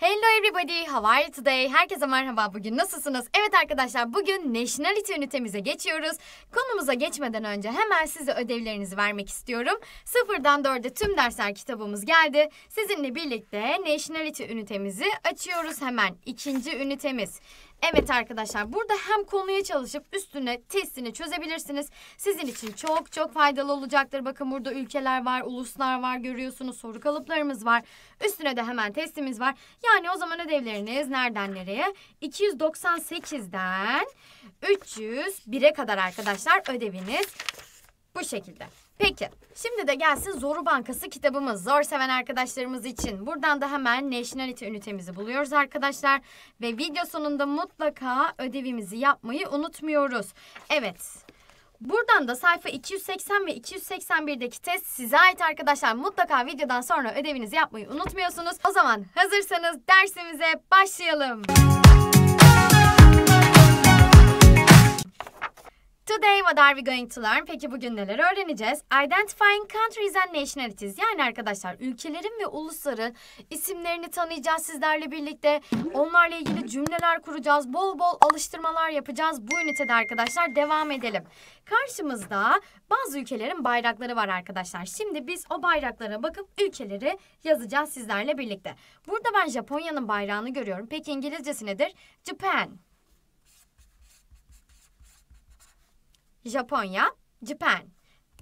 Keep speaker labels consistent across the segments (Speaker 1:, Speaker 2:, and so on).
Speaker 1: Hello everybody, how are you today? Herkese merhaba, bugün nasılsınız? Evet arkadaşlar, bugün nationality ünitemize geçiyoruz. Konumuza geçmeden önce hemen size ödevlerinizi vermek istiyorum. Sıfırdan dörde tüm dersler kitabımız geldi. Sizinle birlikte nationality ünitemizi açıyoruz hemen. ikinci ünitemiz. Evet arkadaşlar burada hem konuya çalışıp üstüne testini çözebilirsiniz. Sizin için çok çok faydalı olacaktır. Bakın burada ülkeler var, uluslar var görüyorsunuz. Soru kalıplarımız var. Üstüne de hemen testimiz var. Yani o zaman ödevleriniz nereden nereye? 298'den 301'e kadar arkadaşlar ödeviniz bu şekilde. Peki, şimdi de gelsin Zoru Bankası kitabımız. Zor seven arkadaşlarımız için. Buradan da hemen nationality ünitemizi buluyoruz arkadaşlar. Ve video sonunda mutlaka ödevimizi yapmayı unutmuyoruz. Evet, Buradan da sayfa 280 ve 281'deki test size ait arkadaşlar. Mutlaka videodan sonra ödevinizi yapmayı unutmuyorsunuz. O zaman hazırsanız dersimize başlayalım. Today what are we going to learn? Peki bugün neler öğreneceğiz? Identifying countries and nationalities. Yani arkadaşlar ülkelerin ve ulusların isimlerini tanıyacağız sizlerle birlikte. Onlarla ilgili cümleler kuracağız. Bol bol alıştırmalar yapacağız. Bu ünitede arkadaşlar devam edelim. Karşımızda bazı ülkelerin bayrakları var arkadaşlar. Şimdi biz o bayraklara bakıp ülkeleri yazacağız sizlerle birlikte. Burada ben Japonya'nın bayrağını görüyorum. Peki İngilizcesi nedir? Japan. Japonya, Japan.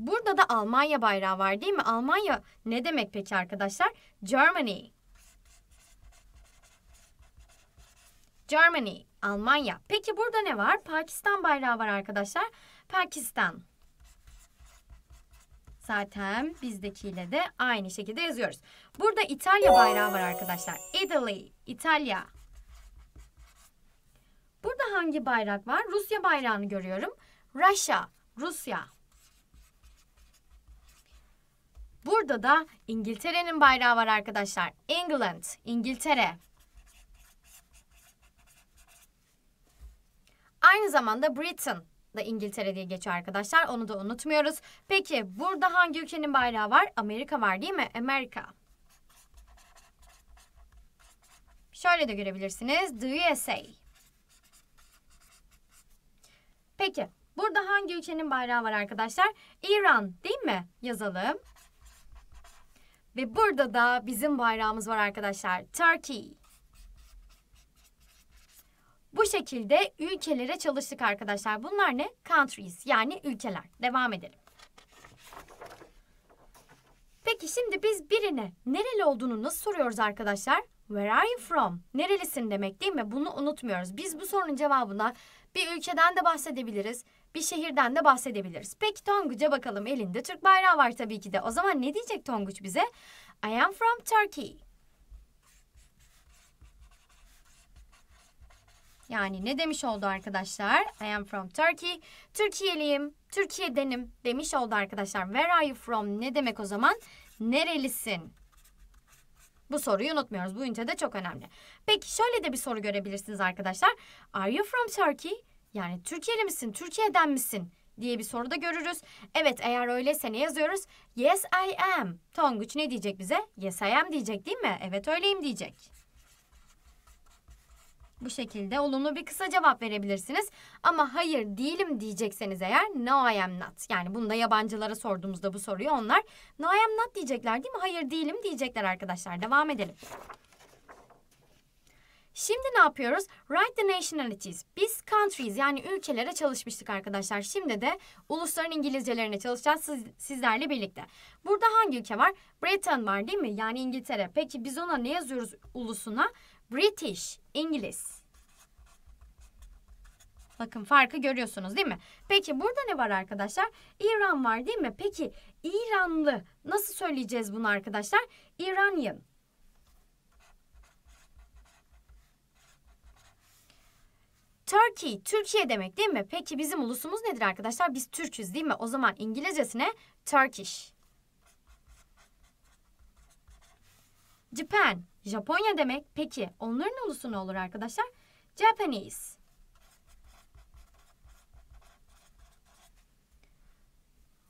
Speaker 1: Burada da Almanya bayrağı var değil mi? Almanya ne demek peki arkadaşlar? Germany. Germany, Almanya. Peki burada ne var? Pakistan bayrağı var arkadaşlar. Pakistan. Zaten bizdekiyle de aynı şekilde yazıyoruz. Burada İtalya bayrağı var arkadaşlar. Italy, İtalya. Burada hangi bayrak var? Rusya bayrağını görüyorum. Russia, Rusya. Burada da İngiltere'nin bayrağı var arkadaşlar. England, İngiltere. Aynı zamanda Britain da İngiltere diye geçiyor arkadaşlar. Onu da unutmuyoruz. Peki burada hangi ülkenin bayrağı var? Amerika var değil mi? Amerika. Şöyle de görebilirsiniz. The USA. Peki Burada hangi ülkenin bayrağı var arkadaşlar? İran değil mi? Yazalım. Ve burada da bizim bayrağımız var arkadaşlar. Turkey. Bu şekilde ülkelere çalıştık arkadaşlar. Bunlar ne? Countries yani ülkeler. Devam edelim. Peki şimdi biz birine nereli olduğunu nasıl soruyoruz arkadaşlar? Where are you from? Nerelisin demek değil mi? Bunu unutmuyoruz. Biz bu sorunun cevabına bir ülkeden de bahsedebiliriz bir şehirden de bahsedebiliriz. Peki Tonguç'a bakalım elinde Türk bayrağı var tabii ki de. O zaman ne diyecek Tonguç bize? I am from Turkey. Yani ne demiş oldu arkadaşlar? I am from Turkey. Türkiye'liyim, Türkiye'denim demiş oldu arkadaşlar. Where are you from? Ne demek o zaman? Nerelisin? Bu soruyu unutmuyoruz. Bu ünite de çok önemli. Peki şöyle de bir soru görebilirsiniz arkadaşlar. Are you from Turkey? Yani Türkiye'li misin, Türkiye'den misin diye bir soruda görürüz. Evet eğer öyleyse ne yazıyoruz? Yes I am. Tonguç ne diyecek bize? Yes I am diyecek değil mi? Evet öyleyim diyecek. Bu şekilde olumlu bir kısa cevap verebilirsiniz. Ama hayır değilim diyecekseniz eğer no I am not. Yani bunu da yabancılara sorduğumuzda bu soruyu onlar no I am not diyecekler değil mi? Hayır değilim diyecekler arkadaşlar. Devam edelim. Şimdi ne yapıyoruz? Write the nationalities. Biz countries yani ülkelere çalışmıştık arkadaşlar. Şimdi de ulusların İngilizcelerine çalışacağız siz, sizlerle birlikte. Burada hangi ülke var? Britain var değil mi? Yani İngiltere. Peki biz ona ne yazıyoruz ulusuna? British, İngiliz. Bakın farkı görüyorsunuz değil mi? Peki burada ne var arkadaşlar? İran var değil mi? Peki İranlı nasıl söyleyeceğiz bunu arkadaşlar? Iranian. Turkey, Türkiye demek değil mi? Peki bizim ulusumuz nedir arkadaşlar? Biz Türk'üz değil mi? O zaman İngilizcesine Turkish. Japan, Japonya demek. Peki onların ulusu ne olur arkadaşlar? Japanese.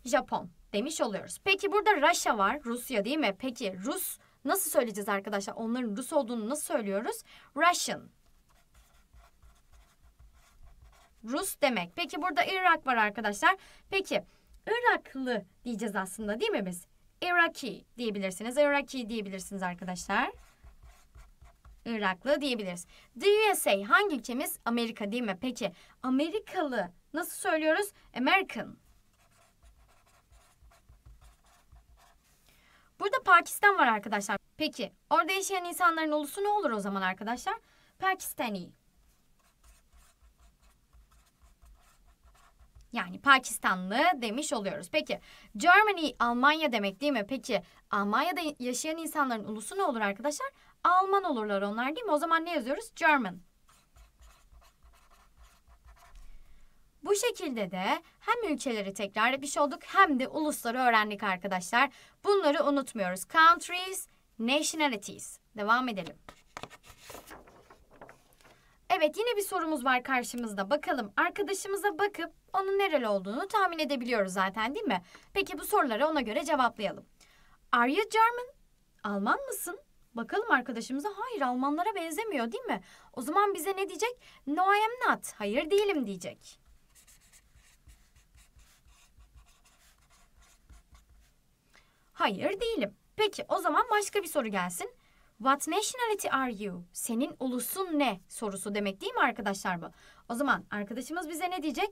Speaker 1: Japon demiş oluyoruz. Peki burada Rusya var, Rusya değil mi? Peki Rus nasıl söyleyeceğiz arkadaşlar? Onların Rus olduğunu nasıl söylüyoruz? Russian. Rus demek. Peki burada Irak var arkadaşlar. Peki Iraklı diyeceğiz aslında değil mi biz? Iraki diyebilirsiniz. Iraki diyebilirsiniz arkadaşlar. Iraklı diyebiliriz. The USA hangi ülkemiz? Amerika değil mi? Peki Amerikalı nasıl söylüyoruz? American. Burada Pakistan var arkadaşlar. Peki orada yaşayan insanların ulusu ne olur o zaman arkadaşlar? Pakistani. Yani Pakistanlı demiş oluyoruz. Peki Germany Almanya demek değil mi? Peki Almanya'da yaşayan insanların ulusu ne olur arkadaşlar? Alman olurlar onlar değil mi? O zaman ne yazıyoruz? German. Bu şekilde de hem ülkeleri tekrar etmiş olduk hem de ulusları öğrendik arkadaşlar. Bunları unutmuyoruz. Countries, nationalities. Devam edelim. Evet yine bir sorumuz var karşımızda. Bakalım arkadaşımıza bakıp onun nereli olduğunu tahmin edebiliyoruz zaten değil mi? Peki bu soruları ona göre cevaplayalım. Are you German? Alman mısın? Bakalım arkadaşımıza hayır Almanlara benzemiyor değil mi? O zaman bize ne diyecek? No I am not. Hayır değilim diyecek. Hayır değilim. Peki o zaman başka bir soru gelsin. What nationality are you? Senin ulusun ne? sorusu demek değil mi arkadaşlar bu? O zaman arkadaşımız bize ne diyecek?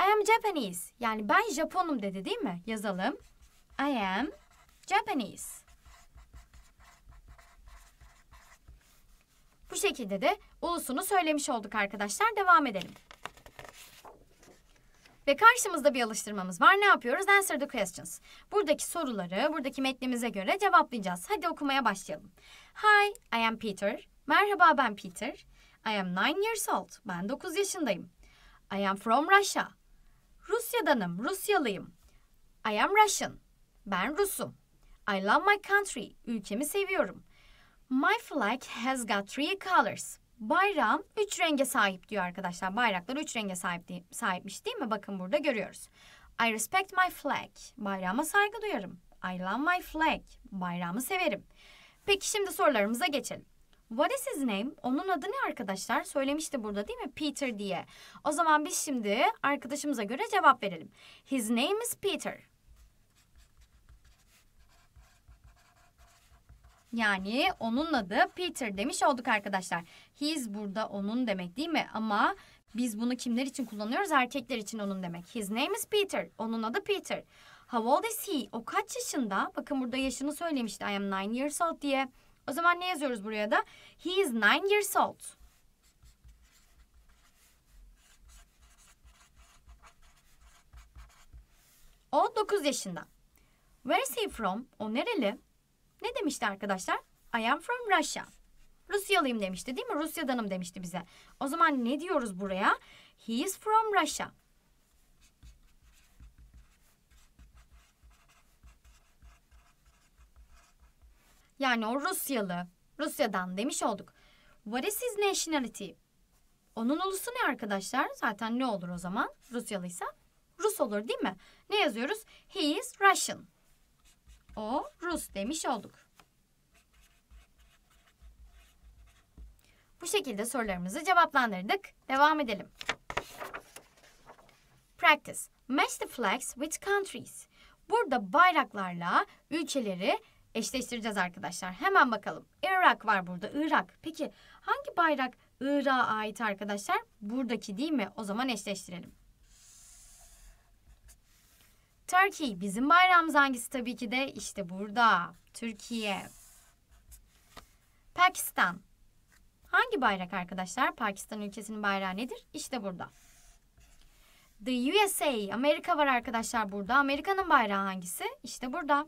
Speaker 1: I am Japanese. Yani ben Japonum dedi değil mi? Yazalım. I am Japanese. Bu şekilde de ulusunu söylemiş olduk arkadaşlar. Devam edelim. Ve karşımızda bir alıştırmamız var. Ne yapıyoruz? Answer the questions. Buradaki soruları buradaki metnimize göre cevaplayacağız. Hadi okumaya başlayalım. Hi, I am Peter. Merhaba ben Peter. I am nine years old. Ben dokuz yaşındayım. I am from Russia. Rusya'danım, Rusyalıyım. I am Russian. Ben Rusum. I love my country. Ülkemi seviyorum. My flag has got three colors. Bayram üç renge sahip diyor arkadaşlar. Bayraklar üç renge sahip değil, sahipmiş değil mi? Bakın burada görüyoruz. I respect my flag. Bayrağıma saygı duyarım. I love my flag. bayramı severim. Peki şimdi sorularımıza geçelim. What is his name? Onun adı ne arkadaşlar? Söylemişti burada değil mi? Peter diye. O zaman biz şimdi arkadaşımıza göre cevap verelim. His name is Peter. Yani onun adı Peter demiş olduk arkadaşlar. His burada onun demek değil mi? Ama biz bunu kimler için kullanıyoruz? Erkekler için onun demek. His name is Peter. Onun adı Peter. How old is he? O kaç yaşında? Bakın burada yaşını söylemişti. I am nine years old diye. O zaman ne yazıyoruz buraya da? He is nine years old. O 9 yaşında. Where is he from? O nereli? Ne demişti arkadaşlar? I am from Russia. Rusyalıyım demişti değil mi? Rusya'danım demişti bize. O zaman ne diyoruz buraya? He is from Russia. Yani o Rusyalı. Rusya'dan demiş olduk. What is his nationality? Onun ulusu ne arkadaşlar? Zaten ne olur o zaman? Rusyalıysa Rus olur değil mi? Ne yazıyoruz? He is Russian. O Rus demiş olduk. Bu şekilde sorularımızı cevaplandırdık. Devam edelim. Practice. Match the flags with countries. Burada bayraklarla ülkeleri eşleştireceğiz arkadaşlar. Hemen bakalım. Irak var burada. Irak. Peki hangi bayrak Irak'a ait arkadaşlar? Buradaki değil mi? O zaman eşleştirelim. Turkey bizim bayramımız hangisi tabii ki de işte burada. Türkiye. Pakistan. Hangi bayrak arkadaşlar? Pakistan ülkesinin bayrağı nedir? İşte burada. The USA. Amerika var arkadaşlar burada. Amerika'nın bayrağı hangisi? İşte burada.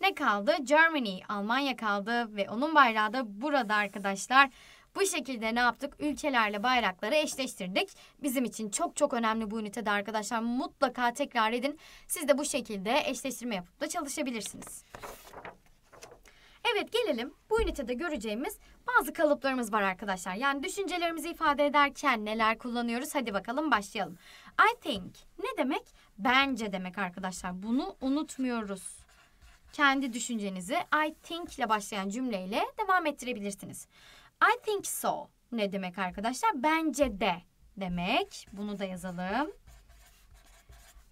Speaker 1: Ne kaldı? Germany. Almanya kaldı ve onun bayrağı da burada arkadaşlar. Bu şekilde ne yaptık? Ülkelerle bayrakları eşleştirdik. Bizim için çok çok önemli bu ünitede arkadaşlar. Mutlaka tekrar edin. Siz de bu şekilde eşleştirme yapıp da çalışabilirsiniz. Evet gelelim bu ünitede göreceğimiz bazı kalıplarımız var arkadaşlar. Yani düşüncelerimizi ifade ederken neler kullanıyoruz hadi bakalım başlayalım. I think ne demek? Bence demek arkadaşlar. Bunu unutmuyoruz. Kendi düşüncenizi I think ile başlayan cümleyle devam ettirebilirsiniz. I think so ne demek arkadaşlar? Bence de demek. Bunu da yazalım.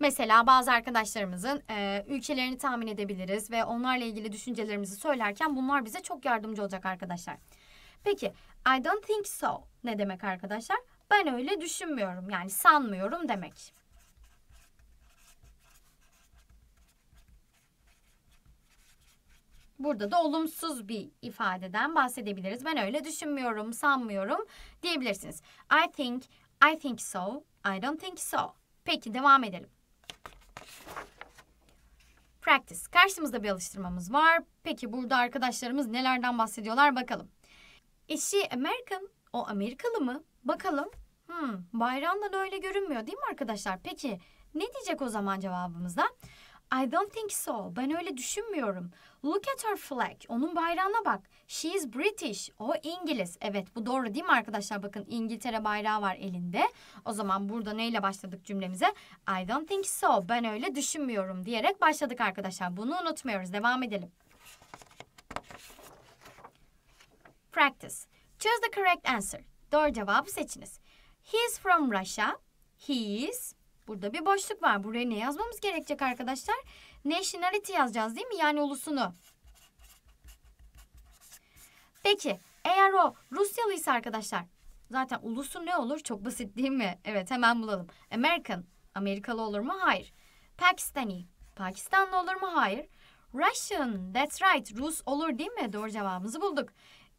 Speaker 1: Mesela bazı arkadaşlarımızın e, ülkelerini tahmin edebiliriz ve onlarla ilgili düşüncelerimizi söylerken bunlar bize çok yardımcı olacak arkadaşlar. Peki I don't think so ne demek arkadaşlar? Ben öyle düşünmüyorum yani sanmıyorum demek. Burada da olumsuz bir ifadeden bahsedebiliriz. Ben öyle düşünmüyorum, sanmıyorum diyebilirsiniz. I think, I think so, I don't think so. Peki devam edelim. Practice. Karşımızda bir alıştırmamız var. Peki burada arkadaşlarımız nelerden bahsediyorlar bakalım. Is she American? O Amerikalı mı? Bakalım. Hmm, bayramdan öyle görünmüyor değil mi arkadaşlar? Peki ne diyecek o zaman cevabımızda? I don't think so. Ben öyle düşünmüyorum. Look at her flag. Onun bayrağına bak. She is British. O İngiliz. Evet bu doğru değil mi arkadaşlar? Bakın İngiltere bayrağı var elinde. O zaman burada neyle başladık cümlemize? I don't think so. Ben öyle düşünmüyorum diyerek başladık arkadaşlar. Bunu unutmuyoruz. Devam edelim. Practice. Choose the correct answer. Doğru cevabı seçiniz. He is from Russia. He is Burada bir boşluk var. Buraya ne yazmamız gerekecek arkadaşlar? Nationality yazacağız değil mi? Yani ulusunu. Peki eğer o Rusyalıysa arkadaşlar zaten ulusu ne olur? Çok basit değil mi? Evet hemen bulalım. American. Amerikalı olur mu? Hayır. Pakistani. Pakistanlı olur mu? Hayır. Russian. That's right. Rus olur değil mi? Doğru cevabımızı bulduk.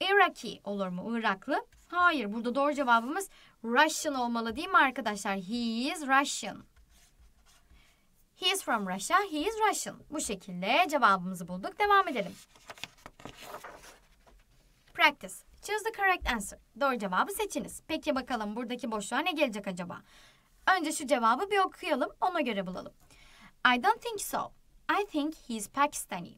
Speaker 1: Iraki olur mu? Iraklı. Hayır. Burada doğru cevabımız Russian olmalı değil mi arkadaşlar? He is Russian. He is from Russia, he is Russian. Bu şekilde cevabımızı bulduk. Devam edelim. Practice. Choose the correct answer. Doğru cevabı seçiniz. Peki bakalım buradaki boşluğa ne gelecek acaba? Önce şu cevabı bir okuyalım, ona göre bulalım. I don't think so. I think he is Pakistani.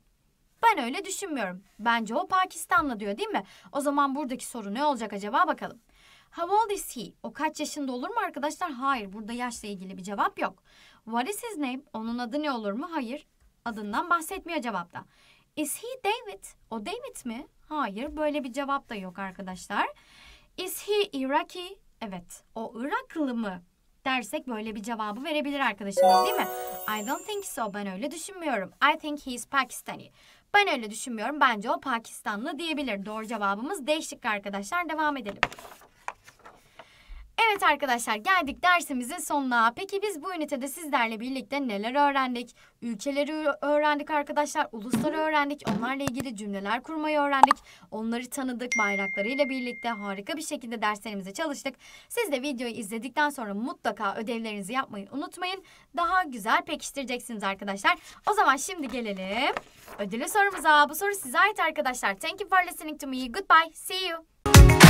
Speaker 1: Ben öyle düşünmüyorum. Bence o Pakistanlı diyor değil mi? O zaman buradaki soru ne olacak acaba bakalım. How old is he? O kaç yaşında olur mu arkadaşlar? Hayır burada yaşla ilgili bir cevap yok. What is his name? Onun adı ne olur mu? Hayır. Adından bahsetmiyor cevapta. Is he David? O David mi? Hayır böyle bir cevap da yok arkadaşlar. Is he Iraqi? Evet o Iraklı mı? dersek böyle bir cevabı verebilir arkadaşımız değil mi? I don't think so. Ben öyle düşünmüyorum. I think he is Pakistani. Ben öyle düşünmüyorum. Bence o Pakistanlı diyebilir. Doğru cevabımız D şıkkı arkadaşlar. Devam edelim. Evet arkadaşlar geldik dersimizin sonuna. Peki biz bu ünitede sizlerle birlikte neler öğrendik? Ülkeleri öğrendik arkadaşlar, ulusları öğrendik, onlarla ilgili cümleler kurmayı öğrendik. Onları tanıdık, bayraklarıyla birlikte harika bir şekilde derslerimize çalıştık. Siz de videoyu izledikten sonra mutlaka ödevlerinizi yapmayı unutmayın. Daha güzel pekiştireceksiniz arkadaşlar. O zaman şimdi gelelim ödülü sorumuza. Bu soru size ait arkadaşlar. Thank you for listening to me. Goodbye. See you.